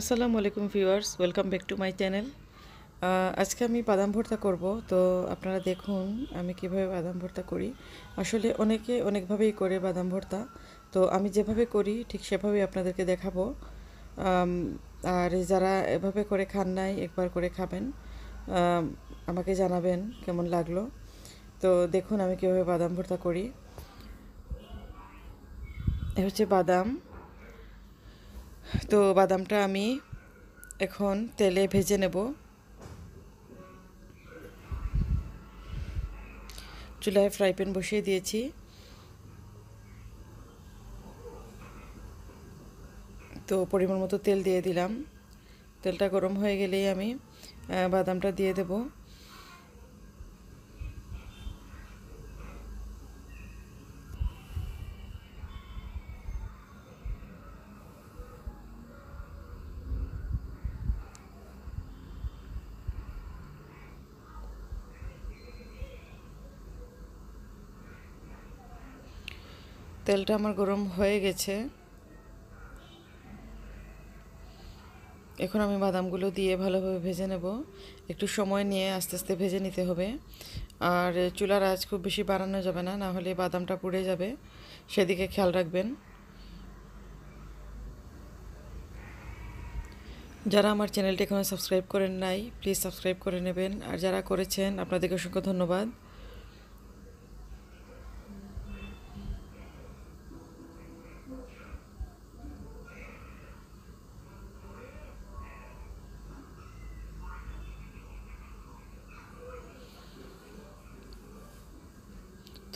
আসসালামু আলাইকুম viewers welcome back to my channel আজকে আমি বাদাম ভর্তা করব তো আপনারা দেখুন আমি কিভাবে বাদাম ভর্তা করি আসলে অনেকে অনেকভাবেই করে বাদাম ভর্তা তো আমি যেভাবে করি ঠিক সেভাবেই আপনাদেরকে দেখাবো আর যারা এভাবে করে খান নাই একবার করে খাবেন আমাকে জানাবেন কেমন লাগলো তো দেখুন আমি কীভাবে বাদাম ভর্তা করি এ হচ্ছে বাদাম তো বাদামটা আমি এখন তেলে ভেজে নেব চুলায় ফ্রাই প্যান বসিয়ে দিয়েছি তো পরিমাণ মতো তেল দিয়ে দিলাম তেলটা গরম হয়ে গেলেই আমি বাদামটা দিয়ে দেবো তেলটা আমার গরম হয়ে গেছে এখন আমি বাদামগুলো দিয়ে ভালোভাবে ভেজে নেব একটু সময় নিয়ে আস্তে আস্তে ভেজে নিতে হবে আর চুলার আজ খুব বেশি বাড়ানো যাবে না না হলে বাদামটা পুড়ে যাবে সেদিকে খেয়াল রাখবেন যারা আমার চ্যানেলটি এখনও সাবস্ক্রাইব করেন নাই প্লিজ সাবস্ক্রাইব করে নেবেন আর যারা করেছেন আপনাদেরকে অসংখ্য ধন্যবাদ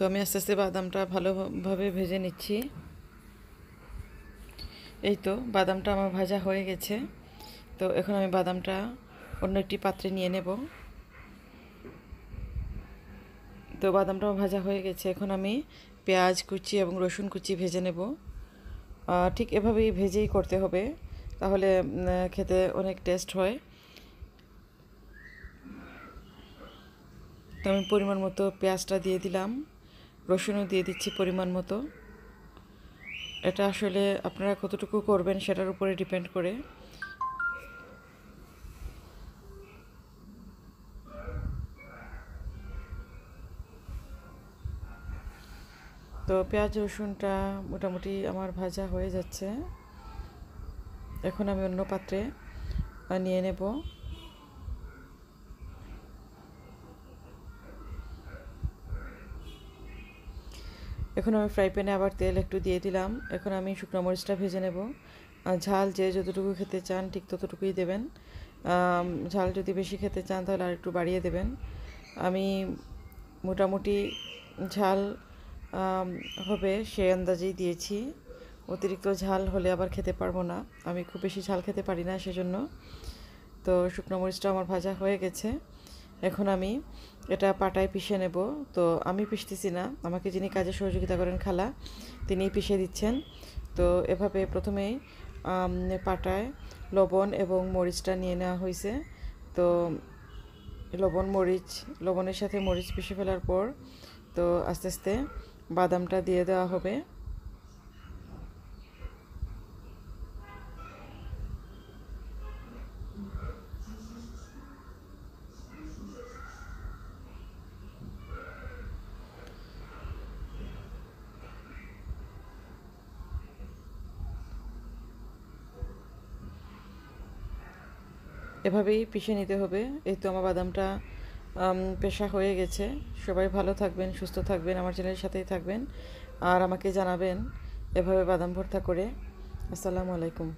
তো আমি আস্তে আস্তে বাদামটা ভালোভাবে ভেজে নিচ্ছি এই তো বাদামটা আমার ভাজা হয়ে গেছে তো এখন আমি বাদামটা অন্য একটি পাত্রে নিয়ে নেব তো বাদামটা ভাজা হয়ে গেছে এখন আমি পেঁয়াজ কুচি এবং রসুন কুচি ভেজে নেব ঠিক এভাবেই ভেজেই করতে হবে তাহলে খেতে অনেক টেস্ট হয় তো আমি পরিমাণ মতো পেঁয়াজটা দিয়ে দিলাম রসুনও দিয়ে দিচ্ছি পরিমাণ মতো এটা আসলে আপনারা কতটুকু করবেন সেটার উপরে ডিপেন্ড করে তো পেঁয়াজ রসুনটা মোটামুটি আমার ভাজা হয়ে যাচ্ছে এখন আমি অন্য পাত্রে নিয়ে নেব এখন আমি ফ্রাই প্যানে আবার তেল একটু দিয়ে দিলাম এখন আমি শুকনো মরিচটা ভেজে নেব ঝাল যে যতটুকু খেতে চান ঠিক ততটুকুই দেবেন ঝাল যদি বেশি খেতে চান তাহলে আর একটু বাড়িয়ে দেবেন আমি মোটামুটি ঝাল হবে সে আন্দাজেই দিয়েছি অতিরিক্ত ঝাল হলে আবার খেতে পারবো না আমি খুব বেশি ঝাল খেতে পারি না সেজন্য তো শুকনো মরিচটা আমার ভাজা হয়ে গেছে এখন আমি এটা পাটায় পিষে নেব তো আমি পিষতেছি না আমাকে যিনি কাজে সহযোগিতা করেন খালা তিনি পিষে দিচ্ছেন তো এভাবে প্রথমেই পাটায় লবণ এবং মরিচটা নিয়ে নেওয়া হয়েছে তো লবণ মরিচ লবণের সাথে মরিচ পিষে ফেলার পর তো আস্তে আস্তে বাদামটা দিয়ে দেওয়া হবে এভাবেই পিষে নিতে হবে এই তো আমার বাদামটা পেশা হয়ে গেছে সবাই ভালো থাকবেন সুস্থ থাকবেন আমার চ্যানেলের সাথেই থাকবেন আর আমাকে জানাবেন এভাবে বাদাম ভর্তা করে আসসালামু আলাইকুম